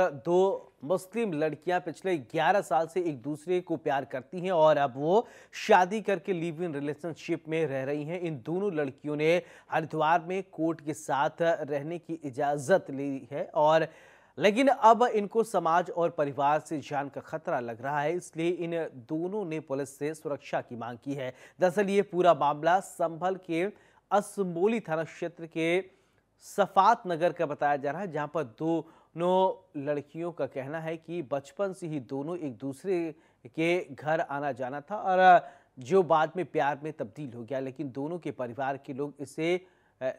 दो मुस्लिम लड़कियां पिछले 11 साल से एक दूसरे को प्यार करती हैं और अब वो शादी करके लिव इन रिलेशनशिप में रह रही हैं इन दोनों लड़कियों ने हरिद्वार में कोर्ट के साथ रहने की इजाज़त ली है और लेकिन अब इनको समाज और परिवार से जान का खतरा लग रहा है इसलिए इन दोनों ने पुलिस से सुरक्षा की मांग की है दरअसल ये पूरा मामला संभल के असमोली थाना क्षेत्र के सफात नगर का बताया जा रहा है जहां पर दो नो लड़कियों का कहना है कि बचपन से ही दोनों एक दूसरे के घर आना जाना था और जो बाद में प्यार में तब्दील हो गया लेकिन दोनों के परिवार के लोग इसे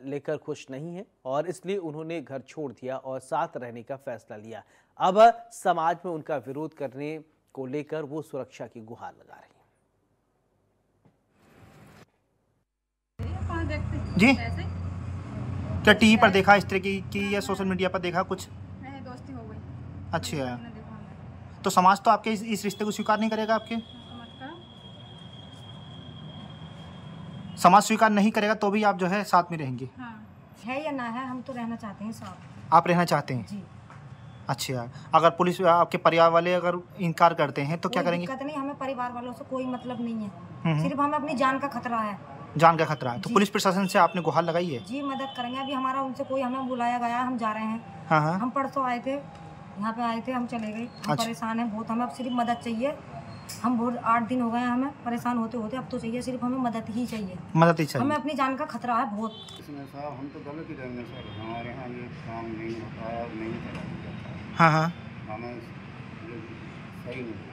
लेकर खुश नहीं है और इसलिए उन्होंने घर छोड़ दिया और साथ रहने का फैसला लिया अब समाज में उनका विरोध करने को लेकर वो सुरक्षा की गुहार लगा रही जी क्या टीवी पर देखा इस तरह की, की या सोशल मीडिया पर देखा कुछ अच्छा तो समाज तो आपके इस, रिश्ते को स्वीकार नहीं करेगा आपके समाज स्वीकार नहीं करेगा तो भी आप जो है साथ में रहेंगे हाँ। है या ना है हम तो रहना चाहते हैं साथ आप रहना चाहते हैं जी अच्छा अगर पुलिस आपके परिवार वाले अगर इनकार करते हैं तो क्या करेंगे नहीं हमें परिवार वालों से कोई मतलब नहीं है हम्म, हम्म। सिर्फ हमें अपनी जान का खतरा है जान का खतरा है तो पुलिस प्रशासन से आपने गुहार लगाई है जी मदद करेंगे अभी हमारा उनसे कोई हमें बुलाया गया हम जा रहे हैं हाँ, हाँ। हम परसों आए थे यहाँ पे आए थे हम चले गए हम अच्छा। परेशान हैं बहुत हमें अब सिर्फ मदद चाहिए हम बहुत आठ दिन हो गए हमें परेशान होते होते अब तो चाहिए सिर्फ हमें मदद ही चाहिए मदद ही चाहिए हमें अपनी जान का खतरा है बहुत हम तो गलत ही रहेंगे सर हमारे यहाँ ये काम नहीं होता है और नहीं चला हाँ हाँ हमें सही नहीं